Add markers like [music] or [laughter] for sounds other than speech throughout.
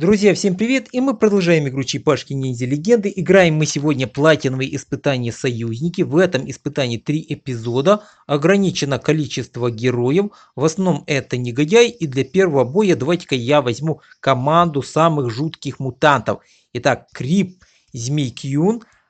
Друзья, всем привет! И мы продолжаем игру Черепашки Ниндзя Легенды. Играем мы сегодня платиновые испытания союзники. В этом испытании три эпизода. Ограничено количество героев. В основном это негодяй. И для первого боя давайте-ка я возьму команду самых жутких мутантов. Итак, Крип, Змей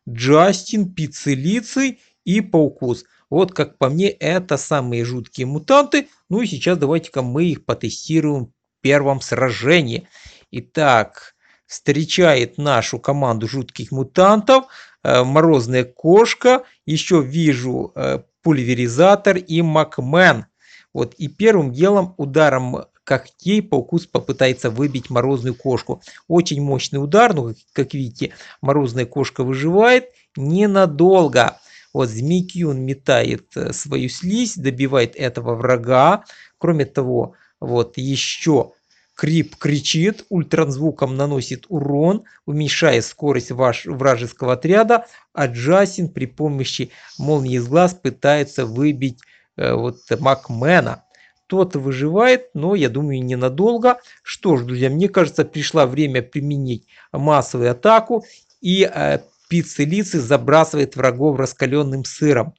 Джастин, Пиццелицей и Паукус. Вот как по мне это самые жуткие мутанты. Ну и сейчас давайте-ка мы их потестируем в первом сражении. Итак, встречает нашу команду жутких мутантов, э, морозная кошка, еще вижу э, пульверизатор и Макмен. Вот, и первым делом ударом когтей паукус попытается выбить морозную кошку. Очень мощный удар, но, ну, как видите, морозная кошка выживает ненадолго. Вот Змикюн метает э, свою слизь, добивает этого врага. Кроме того, вот еще Крип кричит, ультразвуком наносит урон, уменьшая скорость ваш, вражеского отряда, а Джасин при помощи молнии из глаз пытается выбить э, вот Макмена. Тот выживает, но я думаю ненадолго. Что ж, друзья, мне кажется, пришло время применить массовую атаку и э, пиццелицы забрасывает врагов раскаленным сыром.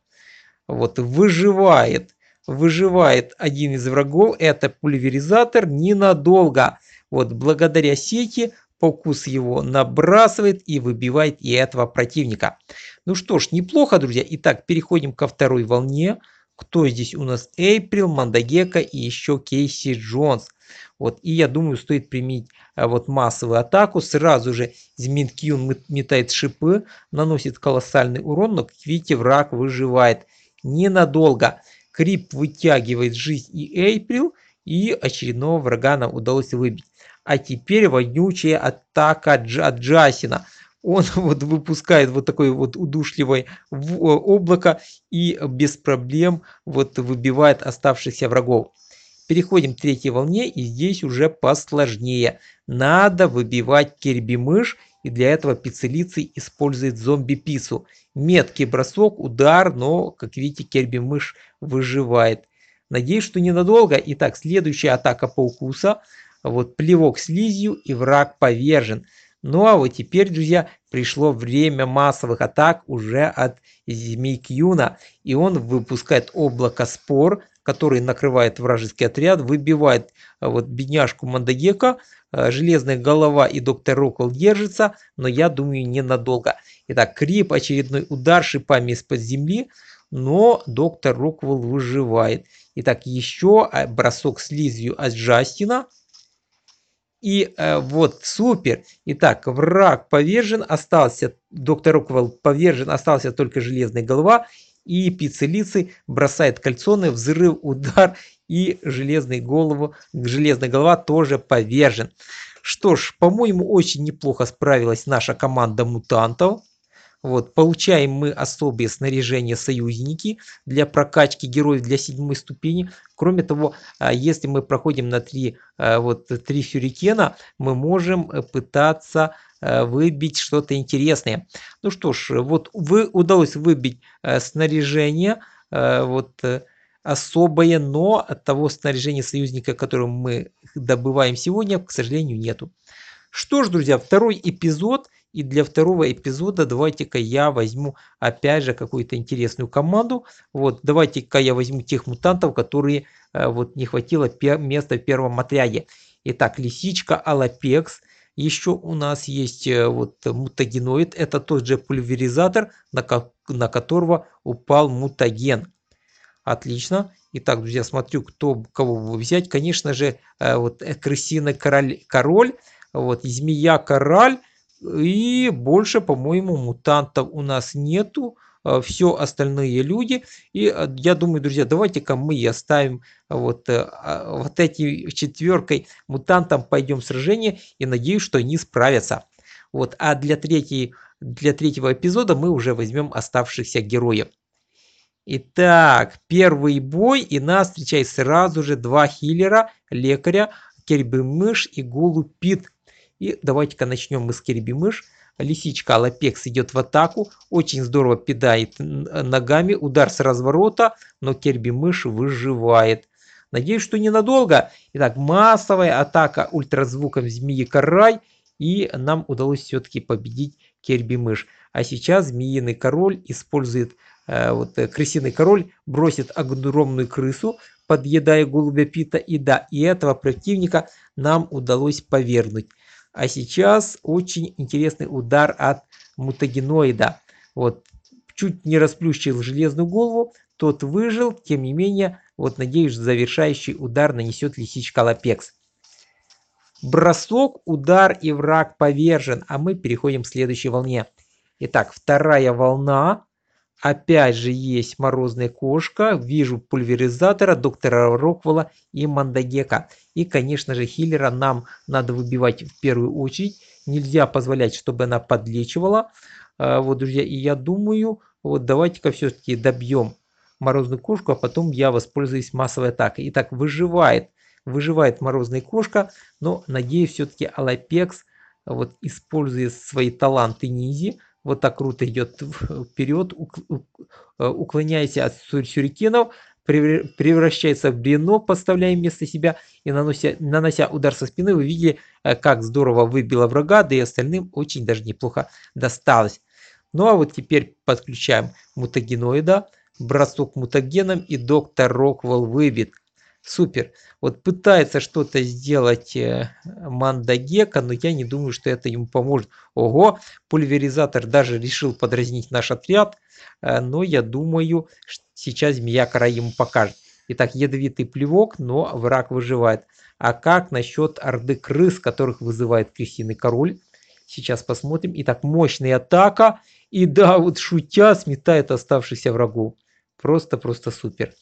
Вот выживает выживает один из врагов, это пульверизатор ненадолго. Вот благодаря сети Покус его набрасывает и выбивает и этого противника. Ну что ж, неплохо, друзья. Итак, переходим ко второй волне. Кто здесь у нас? Эйприл, Мандагека и еще Кейси Джонс. Вот, и я думаю, стоит применить а, вот массовую атаку. Сразу же Змин Кьюн метает шипы, наносит колоссальный урон, но, как видите, враг выживает ненадолго. Крип вытягивает жизнь и Эйприл, и очередного врага нам удалось выбить. А теперь вонючая атака от Джасина. Он [laughs] вот выпускает вот такое вот удушливое облако и без проблем вот выбивает оставшихся врагов. Переходим к третьей волне и здесь уже посложнее. Надо выбивать кирби мышь и для этого пиццелицей использует зомби-пиццу. Меткий бросок, удар, но, как видите, Керби-мышь выживает. Надеюсь, что ненадолго. Итак, следующая атака по укуса. Вот плевок слизью и враг повержен. Ну а вот теперь, друзья, пришло время массовых атак уже от Змейкьюна. И он выпускает облако спор который накрывает вражеский отряд, выбивает а, вот бедняжку Мандагека, а, Железная голова и доктор Рокл держится, но я думаю ненадолго. Итак, Крип, очередной удар шипами из-под земли, но доктор Роквелл выживает. Итак, еще а, бросок слизью от Джастина. И э, вот, супер. Итак, враг повержен, остался, доктор Роквелл повержен, остался только железная голова и пиццелицей бросает кольцо, кольцоны, взрыв, удар и железный голову, железная голова тоже повержен. Что ж, по-моему, очень неплохо справилась наша команда мутантов. Вот, получаем мы особые снаряжения союзники для прокачки героев для седьмой ступени. Кроме того, а, если мы проходим на три, а, вот, три сюрикена, мы можем пытаться а, выбить что-то интересное. Ну что ж, вот вы удалось выбить снаряжение, вот э, особое, но от того снаряжения союзника, которое мы добываем сегодня, к сожалению, нету. Что ж, друзья, второй эпизод. И для второго эпизода давайте-ка я возьму опять же какую-то интересную команду. Вот, давайте-ка я возьму тех мутантов, которые э, вот не хватило места в первом отряде. Итак, лисичка, алапекс. Еще у нас есть э, вот мутагеноид. Это тот же пульверизатор, на, на которого упал мутаген. Отлично. Итак, друзья, смотрю, кто кого взять. Конечно же, э, вот крысиный король, король вот, змея, кораль. И больше, по-моему, мутантов у нас нету. А, Все остальные люди. И а, я думаю, друзья, давайте-ка мы оставим а, вот, э, вот эти четверкой мутантам пойдем в сражение. И надеюсь, что они справятся. Вот, а для, третьей, для третьего эпизода мы уже возьмем оставшихся героев. Итак, первый бой, и нас встречает сразу же два хиллера, лекаря, Кельбы Мышь и Голуб Пит. И давайте-ка начнем мы с Кирибимыш. Лисичка Алапекс идет в атаку, очень здорово пидает э, ногами, удар с разворота, но Кирбимыш выживает. Надеюсь, что ненадолго. Итак, массовая атака ультразвуком змеи Карай, и нам удалось все-таки победить Кирбимыш. А сейчас змеиный король использует, э, вот э, крысиный король бросит огромную крысу, подъедая голубя Пита, и да, и этого противника нам удалось повернуть. А сейчас очень интересный удар от мутагеноида. Вот, чуть не расплющил железную голову, тот выжил, тем не менее, вот надеюсь, завершающий удар нанесет лисичка лапекс. Бросок, удар и враг повержен, а мы переходим к следующей волне. Итак, вторая волна. Опять же есть морозная кошка, вижу пульверизатора, доктора Роквелла и Мандагека. И, конечно же, хиллера нам надо выбивать в первую очередь. Нельзя позволять, чтобы она подлечивала. А, вот, друзья, и я думаю, вот давайте-ка все-таки добьем морозную кошку, а потом я воспользуюсь массовой атакой. Итак, выживает, выживает морозная кошка, но надеюсь, все-таки Алапекс, вот используя свои таланты низи, вот так круто идет вперед, э, уклоняясь от сюрикенов, превращается в длину, подставляя вместо себя и нанося, нанося удар со спины, вы видели, э, как здорово выбило врага, да и остальным очень даже неплохо досталось. Ну а вот теперь подключаем мутагеноида, бросок мутагеном и доктор Роквелл выбит супер. Вот пытается что-то сделать э, Мандагека, но я не думаю, что это ему поможет. Ого, пульверизатор даже решил подразнить наш отряд, э, но я думаю, что сейчас мьякара ему покажет. Итак, ядовитый плевок, но враг выживает. А как насчет орды крыс, которых вызывает крысиный король? Сейчас посмотрим. Итак, мощная атака. И да, вот шутя сметает оставшихся врагов. Просто-просто супер.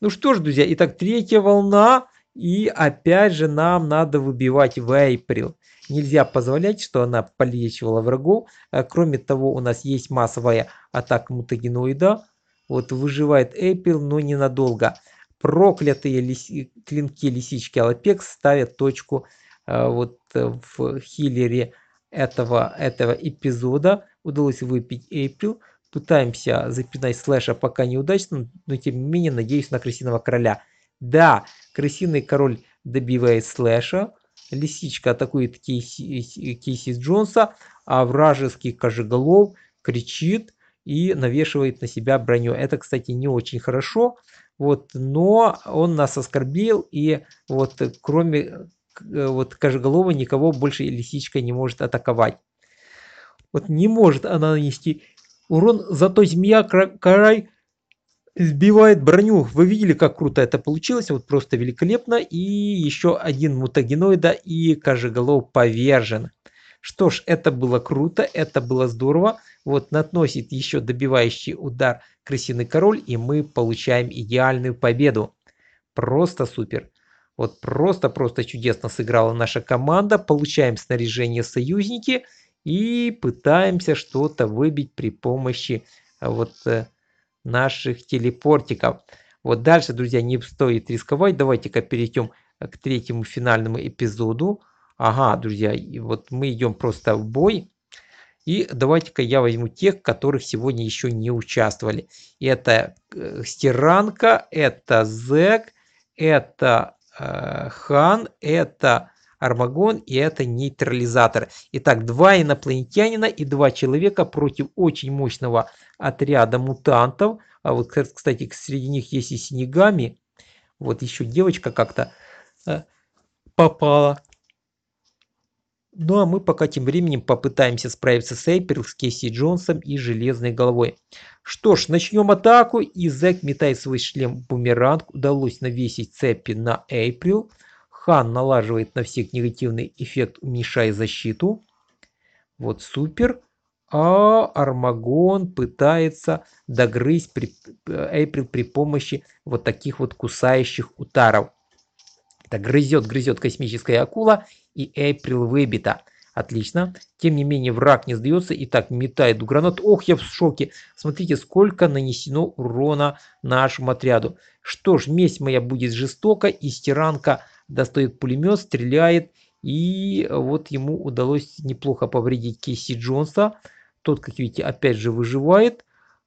Ну что ж, друзья, итак, третья волна. И опять же нам надо выбивать вейприл. Нельзя позволять, что она полечивала врагов. Э, кроме того, у нас есть массовая атака мутагеноида. Вот выживает Эйприл, но ненадолго. Проклятые лиси, клинки лисички Алапекс ставят точку э, вот э, в хиллере этого, этого эпизода. Удалось выпить Эйприл пытаемся запинать слэша пока неудачно, но тем не менее надеюсь на крысиного короля. Да, крысиный король добивает слэша, лисичка атакует Кейси, Кейси Джонса, а вражеский кожеголов кричит и навешивает на себя броню. Это, кстати, не очень хорошо, вот, но он нас оскорбил, и вот кроме э, вот Кожеголова никого больше лисичка не может атаковать. Вот не может она нанести урон, зато змея Карай сбивает броню. Вы видели, как круто это получилось? Вот просто великолепно. И еще один мутагеноида и Кажеголов повержен. Что ж, это было круто, это было здорово. Вот наносит еще добивающий удар крысиный король, и мы получаем идеальную победу. Просто супер. Вот просто-просто чудесно сыграла наша команда. Получаем снаряжение союзники и пытаемся что-то выбить при помощи э, вот э, наших телепортиков. Вот дальше, друзья, не стоит рисковать. Давайте-ка перейдем э, к третьему финальному эпизоду. Ага, друзья, и вот мы идем просто в бой. И давайте-ка я возьму тех, которых сегодня еще не участвовали. Это Стиранка, это Зек, это э, Хан, это Армагон, и это нейтрализатор. Итак, два инопланетянина и два человека против очень мощного отряда мутантов. А вот, кстати, среди них есть и Синегами. Вот еще девочка как-то э, попала. Ну а мы пока тем временем попытаемся справиться с Эйприл, с Кейси Джонсом и Железной Головой. Что ж, начнем атаку, и Зэк метает свой шлем-бумеранг, удалось навесить цепи на Эйприл. Хан налаживает на всех негативный эффект, уменьшая защиту. Вот супер. А Армагон пытается догрызть при, Эйприл при помощи вот таких вот кусающих утаров. Это грызет, грызет космическая акула, и Эйприл выбита. Отлично. Тем не менее, враг не сдается и так метает гранат. Ох, я в шоке. Смотрите, сколько нанесено урона нашему отряду. Что ж, месть моя будет жестока, и стиранка достает пулемет, стреляет. И вот ему удалось неплохо повредить Кейси Джонса. Тот, как видите, опять же выживает.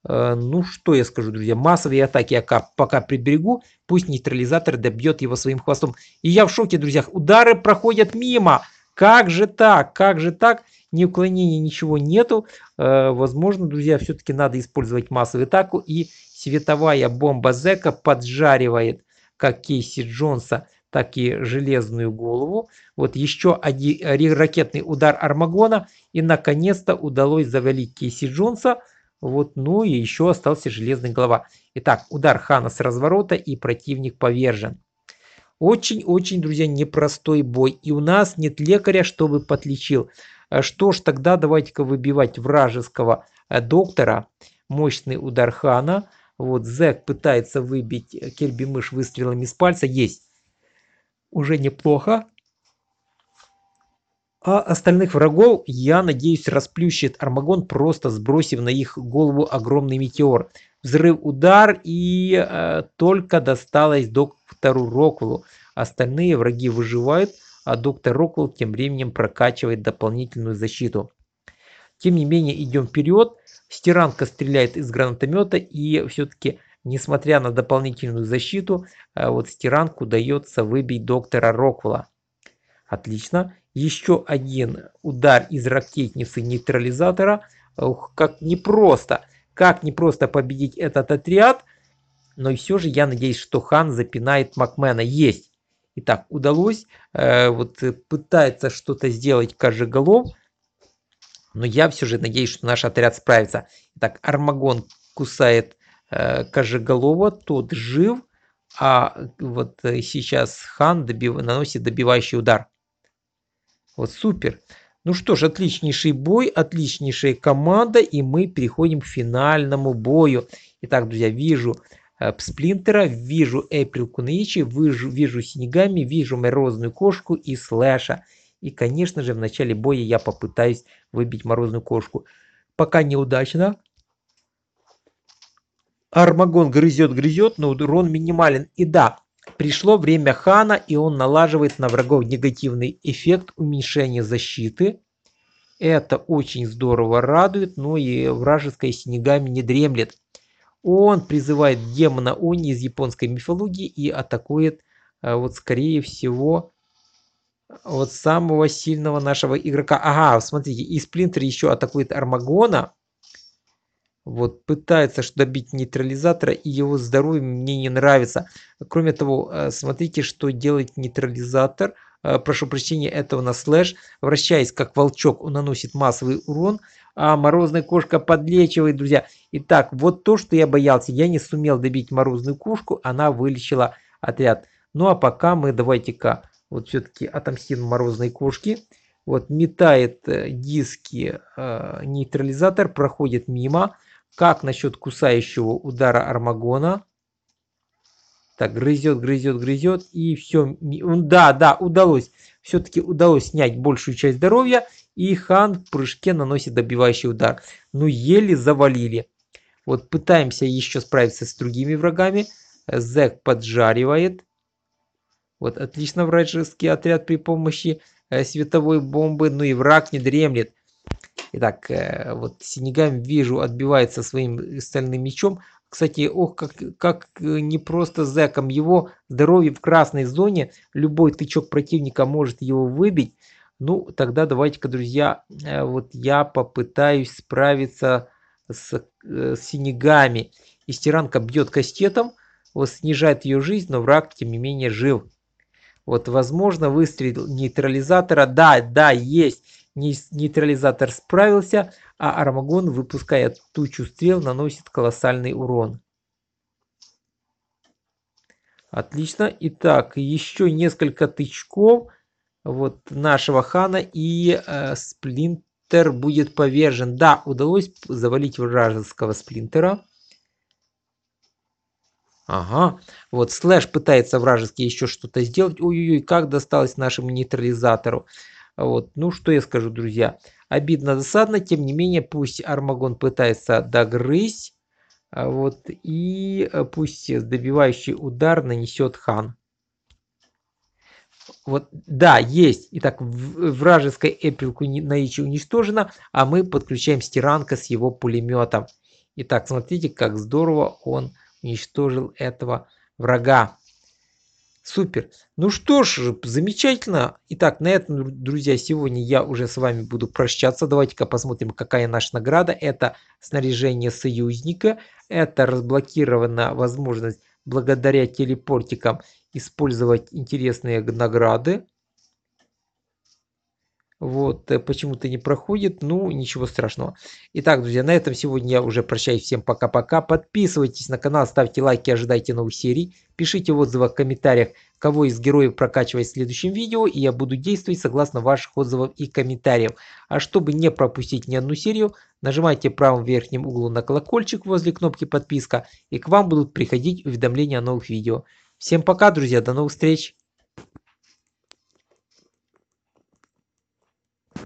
Э, ну, что я скажу, друзья, массовые атаки я пока приберегу, пусть нейтрализатор добьет его своим хвостом. И я в шоке, друзья, удары проходят мимо. Как же так, как же так, ни уклонения, ничего нету. Э, возможно, друзья, все-таки надо использовать массовую атаку. И световая бомба Зека поджаривает, как Кейси Джонса так и железную голову. Вот еще один ракетный удар Армагона. И наконец-то удалось завалить Кейси Джонса. Вот, ну и еще остался железный голова. Итак, удар Хана с разворота и противник повержен. Очень-очень, друзья, непростой бой. И у нас нет лекаря, чтобы подлечил. А что ж, тогда давайте-ка выбивать вражеского э, доктора. Мощный удар Хана. Вот Зек пытается выбить Кельби мышь выстрелами с пальца. Есть уже неплохо. А остальных врагов, я надеюсь, расплющит Армагон, просто сбросив на их голову огромный метеор. Взрыв, удар и э, только досталось доктору Роквеллу. Остальные враги выживают, а доктор Роквелл тем временем прокачивает дополнительную защиту. Тем не менее, идем вперед. Стиранка стреляет из гранатомета и все-таки Несмотря на дополнительную защиту, э, вот стиранку удается выбить доктора Роквелла. Отлично. Еще один удар из ракетницы нейтрализатора. Ух, как непросто. Как непросто победить этот отряд. Но все же я надеюсь, что Хан запинает Макмена. Есть. Итак, удалось. Э, вот пытается что-то сделать Кожеголов. Но я все же надеюсь, что наш отряд справится. Итак, Армагон кусает Э, кожеголова, тот жив, а вот э, сейчас хан добив... наносит добивающий удар. Вот супер. Ну что ж, отличнейший бой, отличнейшая команда, и мы переходим к финальному бою. Итак, друзья, вижу э, Сплинтера, вижу Эприл Кунаичи, вижу, вижу Синегами, вижу Морозную Кошку и Слэша. И, конечно же, в начале боя я попытаюсь выбить Морозную Кошку. Пока неудачно, Армагон грызет-грызет, но урон минимален. И да, пришло время Хана, и он налаживает на врагов негативный эффект уменьшения защиты. Это очень здорово радует, но и вражеская Синегами не дремлет. Он призывает демона Они из японской мифологии и атакует, э, вот скорее всего, вот самого сильного нашего игрока. Ага, смотрите, и Сплинтер еще атакует Армагона вот пытается добить нейтрализатора и его здоровье мне не нравится. Кроме того, э, смотрите, что делает нейтрализатор. Э, прошу прощения, этого на слэш. Вращаясь как волчок, он наносит массовый урон. А морозная кошка подлечивает, друзья. Итак, вот то, что я боялся. Я не сумел добить морозную кошку, она вылечила отряд. Ну а пока мы давайте-ка вот все-таки отомстим морозной кошки, Вот метает э, диски э, нейтрализатор, проходит мимо. Как насчет кусающего удара Армагона? Так, грызет, грызет, грызет. И все. Да, да, удалось. Все-таки удалось снять большую часть здоровья. И Хан в прыжке наносит добивающий удар. Ну, еле завалили. Вот пытаемся еще справиться с другими врагами. Зек поджаривает. Вот отлично вражеский отряд при помощи э, световой бомбы. Ну и враг не дремлет. Итак, э, вот Синегами вижу отбивается своим э, стальным мечом. Кстати, ох, как, как э, не просто зэком. Его здоровье в красной зоне. Любой тычок противника может его выбить. Ну, тогда давайте-ка, друзья, вот я попытаюсь справиться с, с синегами. Истиранка бьет кастетом, вот снижает ее жизнь, но враг, тем не менее, жив. Вот, возможно, выстрел нейтрализатора. Да, да, есть. Нейтрализатор справился, а Армагон, выпуская тучу стрел, наносит колоссальный урон. Отлично. Итак, еще несколько тычков вот нашего хана и э, сплинтер будет повержен. Да, удалось завалить вражеского сплинтера. Ага, вот слэш пытается вражеский еще что-то сделать. Ой-ой-ой, как досталось нашему нейтрализатору. Вот. Ну, что я скажу, друзья. Обидно, досадно. Тем не менее, пусть Армагон пытается догрызть. А, вот. И э, пусть добивающий удар нанесет хан. Вот, да, есть. Итак, вражеская эпилка Наичи уничтожена, а мы подключаем стиранка с его пулеметом. Итак, смотрите, как здорово он уничтожил этого врага. Супер. Ну что ж, замечательно. Итак, на этом, друзья, сегодня я уже с вами буду прощаться. Давайте-ка посмотрим, какая наша награда. Это снаряжение союзника. Это разблокирована возможность благодаря телепортикам использовать интересные награды. Вот, э, почему-то не проходит, ну, ничего страшного. Итак, друзья, на этом сегодня я уже прощаюсь. Всем пока-пока. Подписывайтесь на канал, ставьте лайки, ожидайте новых серий. Пишите отзывы в комментариях, кого из героев прокачивать в следующем видео, и я буду действовать согласно ваших отзывов и комментариев. А чтобы не пропустить ни одну серию, нажимайте правым верхнем углу на колокольчик возле кнопки подписка, и к вам будут приходить уведомления о новых видео. Всем пока, друзья, до новых встреч!